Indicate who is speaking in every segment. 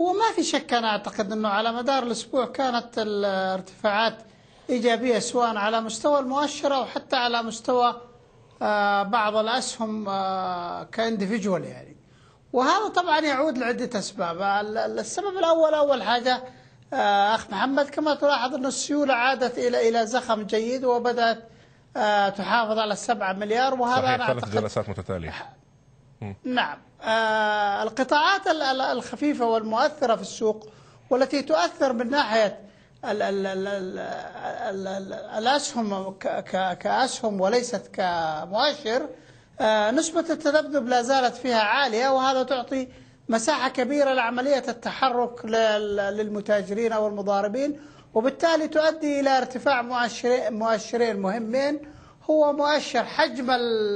Speaker 1: وما في شك أنا أعتقد أنه على مدار الأسبوع كانت الارتفاعات إيجابية سواء على مستوى المؤشر أو حتى على مستوى آه، بعض الأسهم آه، كاندفجوال يعني وهذا طبعا يعود لعدة أسباب السبب الأول أول حاجة آه، أخ محمد كما تلاحظ أن السيولة عادت إلى إلى زخم جيد وبدأت تحافظ على 7 مليار وهذا صحيح أنا ثلاث
Speaker 2: جلسات متتالية
Speaker 1: نعم آه، القطاعات الخفيفة والمؤثرة في السوق والتي تؤثر من ناحية الأسهم كأسهم وليست كمؤشر آه، نسبة التذبذب لا زالت فيها عالية وهذا تعطي مساحة كبيرة لعملية التحرك للمتاجرين أو المضاربين وبالتالي تؤدي إلى ارتفاع مؤشرين مهمين هو مؤشر حجم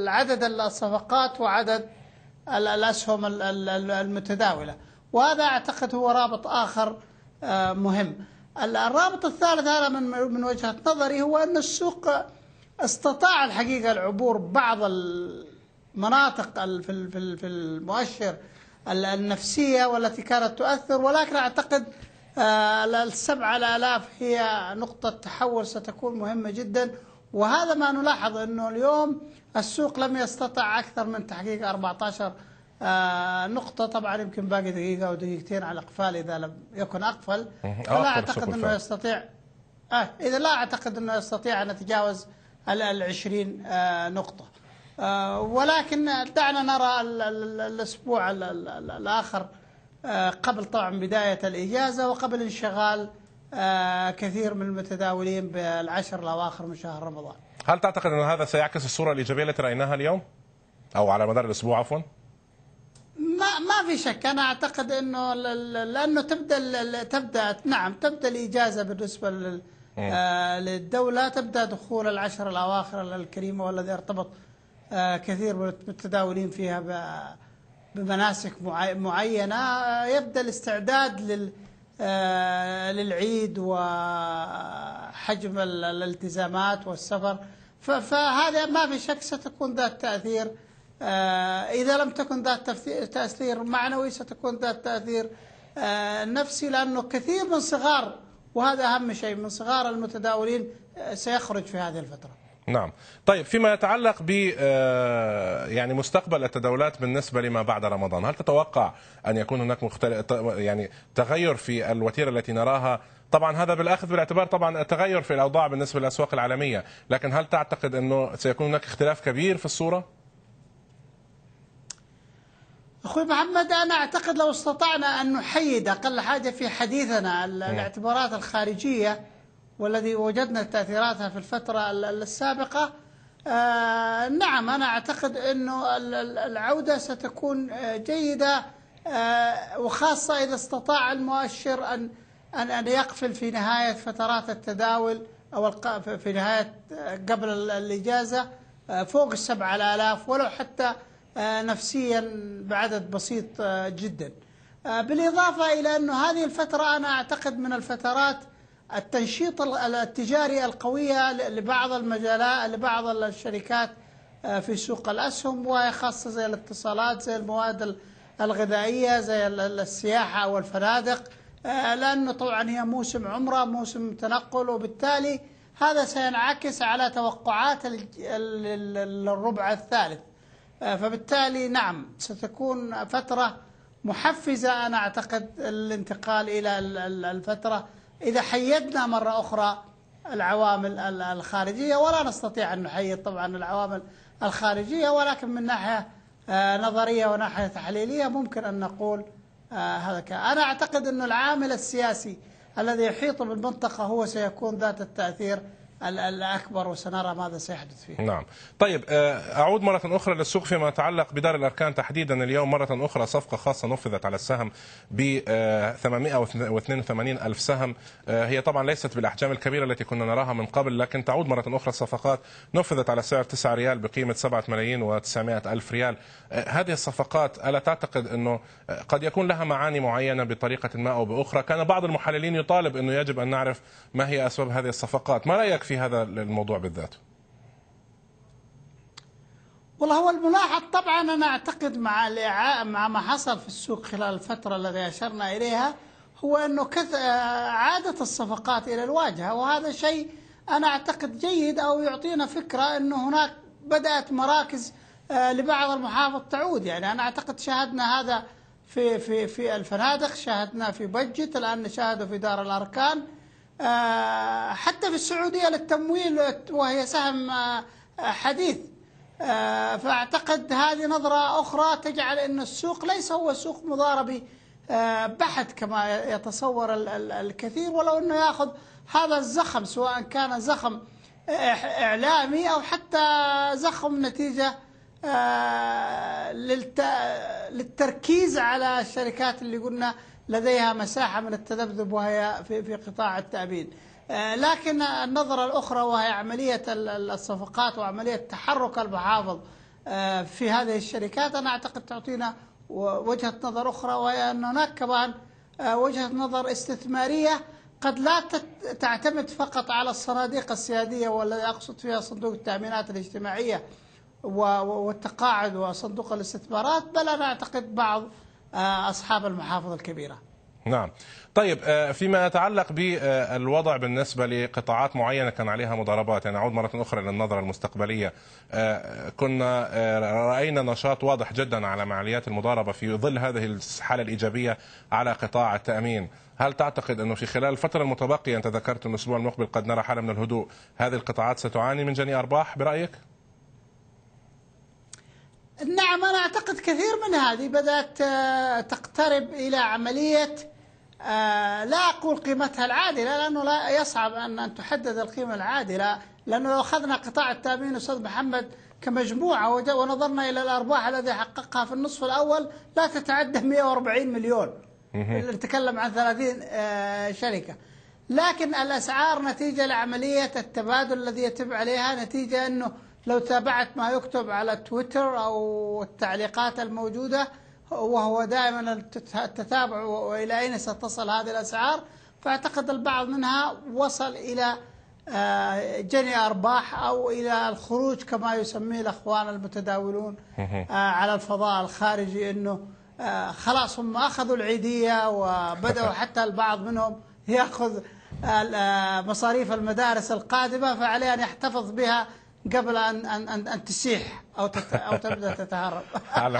Speaker 1: عدد الصفقات وعدد الأسهم المتداولة وهذا أعتقد هو رابط آخر آه، مهم الرابط الثالث هذا من من وجهة نظري هو أن السوق استطاع الحقيقة العبور بعض المناطق في المؤشر النفسية والتي كانت تؤثر ولكن أعتقد آه، السبعة آلاف هي نقطة تحول ستكون مهمة جدا وهذا ما نلاحظ أنه اليوم السوق لم يستطع أكثر من تحقيق 14 آه، نقطة طبعا يمكن باقي دقيقة أو دقيقتين على الإقفال إذا لم يكن أقفل إيه، فلا أعتقد أنه يستطيع آه إذا لا أعتقد أنه يستطيع أن يتجاوز ال 20 آه، نقطة آه، ولكن دعنا نرى الأسبوع الآخر قبل طبعا بداية الإجازة وقبل انشغال كثير من المتداولين بالعشر الأواخر من شهر رمضان
Speaker 2: هل تعتقد ان هذا سيعكس الصوره الايجابيه التي رايناها اليوم؟ او على مدار الاسبوع عفوا؟
Speaker 1: ما ما في شك انا اعتقد انه لانه تبدا تبدا نعم تبدا الاجازه بالنسبه لل
Speaker 2: آه،
Speaker 1: للدولة تبدأ دخول العشر الأواخر الكريمة والذي ارتبط آه، كثير من المتداولين فيها بمناسك معينة آه، يبدأ الاستعداد لل آه، للعيد وحجم الالتزامات والسفر فهذا ما في شك ستكون ذات تأثير آه، إذا لم تكن ذات تأثير معنوي ستكون ذات تأثير آه، نفسي لأنه كثير من صغار وهذا أهم شيء من صغار المتداولين سيخرج في هذه الفترة
Speaker 2: نعم طيب فيما يتعلق ب آه، يعني مستقبل التداولات بالنسبه لما بعد رمضان هل تتوقع ان يكون هناك مختلف يعني تغير في الوتيره التي نراها طبعا هذا بالاخذ بالاعتبار طبعا التغير في الاوضاع بالنسبه للاسواق العالميه لكن هل تعتقد انه سيكون هناك اختلاف كبير في الصوره
Speaker 1: أخوي محمد أنا أعتقد لو استطعنا أن نحيد أقل حاجة في حديثنا نعم. الاعتبارات الخارجية والذي وجدنا تأثيراتها في الفترة السابقة آه نعم أنا أعتقد أنه العودة ستكون آه، جيدة آه وخاصة إذا استطاع المؤشر أن أن أن يقفل في نهاية فترات التداول أو في نهاية آه، قبل الإجازة آه، فوق السبع آلاف ولو حتى نفسيا بعدد بسيط جدا بالإضافة إلى أنه هذه الفترة أنا أعتقد من الفترات التنشيط التجاري القوية لبعض المجالات لبعض الشركات آه، في سوق الأسهم وخاصة زي الاتصالات زي المواد الغذائية زي السياحة والفنادق آه، لأنه طبعا هي موسم عمرة موسم تنقل وبالتالي هذا سينعكس على توقعات الربع الثالث آه، فبالتالي نعم ستكون فترة محفزة أنا أعتقد الانتقال إلى الفترة إذا حيدنا مرة أخرى العوامل الخارجية ولا نستطيع أن نحيد طبعا العوامل الخارجية ولكن من ناحية آه، نظرية وناحية تحليلية ممكن أن نقول آه، هذا أنا أعتقد أن العامل السياسي الذي يحيط بالمنطقة هو سيكون ذات التأثير الأكبر وسنرى ماذا سيحدث
Speaker 2: فيه نعم طيب آه، أعود مرة أخرى للسوق فيما يتعلق بدار الأركان تحديدا اليوم مرة أخرى صفقة خاصة نفذت على السهم ب 882 آه، ألف سهم آه، هي طبعا ليست بالأحجام الكبيرة التي كنا نراها من قبل لكن تعود مرة أخرى الصفقات نفذت على سعر 9 ريال بقيمة 7 ملايين و900 ألف ريال هذه الصفقات ألا تعتقد أنه قد يكون لها معاني معينة بطريقة ما أو بأخرى كان بعض المحللين يطالب أنه يجب أن نعرف ما هي أسباب هذه الصفقات ما رأيك في في هذا الموضوع بالذات؟
Speaker 1: والله هو الملاحظ طبعا انا اعتقد مع مع ما حصل في السوق خلال الفتره التي اشرنا اليها هو انه كث عادت الصفقات الى الواجهه وهذا شيء انا اعتقد جيد او يعطينا فكره انه هناك بدات مراكز آه، لبعض المحافظ تعود يعني انا اعتقد شاهدنا هذا في في في الفنادق شاهدناه في بجت الان نشاهده في دار الاركان آه، حتى في السعودية للتمويل وهي سهم آه، حديث آه، فأعتقد هذه نظرة أخرى تجعل أن السوق ليس هو سوق مضاربي بحت كما يتصور الكثير ولو أنه يأخذ هذا الزخم سواء كان زخم إعلامي أو حتى زخم نتيجة للتركيز على الشركات اللي قلنا لديها مساحة من التذبذب وهي في, في قطاع التأمين آه، لكن النظرة الأخرى وهي عملية الصفقات وعملية تحرك المحافظ آه، في هذه الشركات أنا أعتقد تعطينا وجهة نظر أخرى وهي أن هناك كمان آه، وجهة نظر استثمارية قد لا تعتمد فقط على الصناديق السيادية والذي أقصد فيها صندوق التأمينات الاجتماعية والتقاعد وصندوق الاستثمارات بل أنا أعتقد بعض آه، أصحاب المحافظ الكبيرة
Speaker 2: نعم طيب آه، فيما يتعلق بالوضع بالنسبة لقطاعات معينة كان عليها مضاربات يعني أعود مرة أخرى للنظرة المستقبلية آه، كنا رأينا نشاط واضح جدا على معاليات المضاربة في ظل هذه الحالة الإيجابية على قطاع التأمين هل تعتقد أنه في خلال الفترة المتبقية أنت ذكرت أن الأسبوع المقبل قد نرى حالة من الهدوء هذه القطاعات ستعاني من جني أرباح برأيك؟
Speaker 1: نعم أنا أعتقد كثير من هذه بدأت آه، تقترب إلى عملية آه، لا أقول قيمتها العادلة لأنه لا يصعب أن أن تحدد القيمة العادلة لأنه لو أخذنا قطاع التأمين أستاذ محمد كمجموعة ونظرنا إلى الأرباح الذي حققها في النصف الأول لا تتعدى 140 مليون نتكلم عن 30 آه، شركة لكن الأسعار نتيجة لعملية التبادل الذي يتم عليها نتيجة أنه لو تابعت ما يكتب على تويتر أو التعليقات الموجودة وهو دائما التتابع وإلى أين ستصل هذه الأسعار فأعتقد البعض منها وصل إلى آه، جني أرباح أو إلى الخروج كما يسميه الأخوان المتداولون آه، على الفضاء الخارجي أنه آه، خلاص هم أخذوا العيدية وبدأوا حتى البعض منهم يأخذ مصاريف المدارس القادمة فعليه أن يحتفظ بها قبل أن أن أن تسيح أو أو تبدأ تتهرب